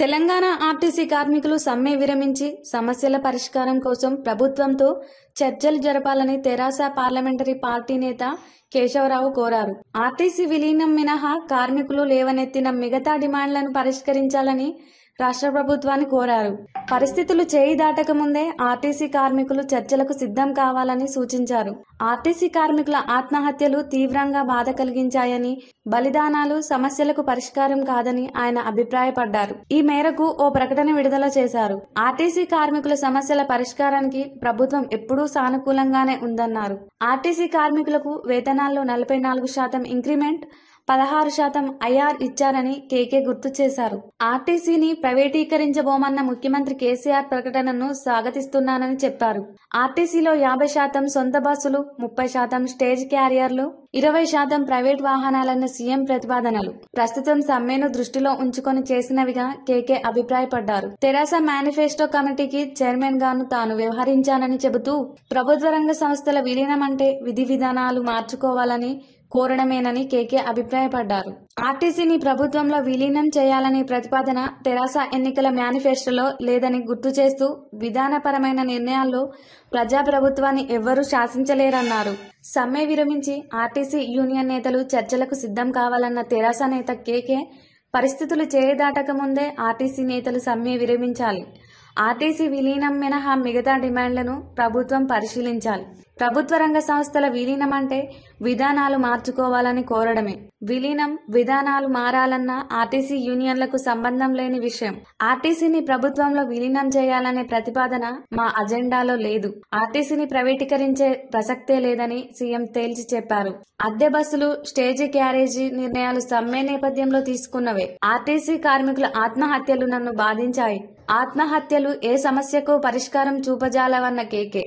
Telangana RTC కార్మికులు సమ్మె విరమించి సమస్యల పరిష్కారం కోసం ప్రభుత్వంతో చర్చలు జరపాలని తెరాస పార్లమెంటరీ పార్టీ నేత కేశవరావు కోరారు ఆర్టీసీ విలీనం మినహా కార్మికులు లేవనెత్తిన మిగతా డిమాండ్లను పరిష్కరించాలని రాష్ట్ర ప్రభుత్వాన్ని కోరారు పరిస్థితులు చేయి దాటక ముందే ఆర్టీసీ కార్మికులు చర్చలకు సిద్ధం కావాలని సూచించారు ఆర్టీసీ కార్మికుల ఆత్మహత్యలు తీవ్రంగా బాధ కలిగించాయని బలిదానాలు సమస్యలకు పరిష్కారం కాదని ఆయన అభిప్రాయపడ్డారు ఈ మేరకు ఓ ప్రకటన విడుదల చేశారు ఆర్టీసీ కార్మికుల సమస్యల పరిష్కారానికి ప్రభుత్వం ఎప్పుడూ సానుకూలంగానే ఉందన్నారు ఆర్టీసీ కార్మికులకు వేతనాల్లో నలభై నాలుగు శాతం ఇంక్రిమెంట్ పదహారు శాతం ఐఆర్ ఇచ్చారని కేకే గుర్తు చేశారు ఆర్టీసీని ప్రైవేటీకరించబోమన్న ముఖ్యమంత్రి కేసీఆర్ ప్రకటనను స్వాగతిస్తున్నానని చెప్పారు ఆర్టీసీలో యాభై శాతం సొంత బస్సులు ముప్పై శాతం స్టేజ్ క్యారియర్లు ఇరవై శాతం ప్రైవేట్ వాహనాలన్న సీఎం ప్రతిపాదనలు ప్రస్తుతం సమ్మెను దృష్టిలో ఉంచుకొని చేసినవిగా కేకే అభిప్రాయపడ్డారు తెరాస మేనిఫెస్టో కమిటీకి చైర్మన్ గాను తాను వ్యవహరించానని చెబుతూ ప్రభుత్వ రంగ సంస్థల విలీనం అంటే విధి విధానాలు మార్చుకోవాలని కోరడమేనని కేకే అభిప్రాయపడ్డారు ఆర్టీసీని ప్రభుత్వంలో విలీనం చేయాలనే ప్రతిపాదన తెరాస ఎన్నికల మేనిఫెస్టోలో లేదని గుర్తు చేస్తూ విధానపరమైన నిర్ణయాల్లో ప్రజాప్రభుత్వాన్ని ఎవ్వరూ శాసించలేరన్నారు సమ్మె విరమించి ఆర్టీసీ యూనియన్ నేతలు చర్చలకు సిద్ధం కావాలన్న తెరాస నేత కేకే పరిస్థితులు చేయదాటక ముందే ఆర్టీసీ నేతలు సమ్మె విరమించాలి ఆర్టీసీ విలీనం మినహా మిగతా డిమాండ్లను ప్రభుత్వం పరిశీలించాలి ప్రభుత్వ రంగ సంస్థల విలీనం అంటే విధానాలు మార్చుకోవాలని కోరడమే విలీనం విధానాలు మారాలన్న ఆర్టీసీ యూనియన్లకు సంబంధం లేని విషయం ఆర్టీసీని ప్రభుత్వంలో విలీనం చేయాలనే ప్రతిపాదన మా అజెండాలో లేదు ఆర్టీసీని ప్రైవేటీకరించే ప్రసక్తే లేదని సీఎం తేల్చి చెప్పారు అద్దె బస్సులు స్టేజీ క్యారేజీ నిర్ణయాలు సమ్మె నేపథ్యంలో తీసుకున్నవే ఆర్టీసీ కార్మికుల ఆత్మహత్యలు నన్ను బాధించాయి ఆత్మహత్యలు ఏ సమస్యకు పరిష్కారం చూపజాలవన్న కేకే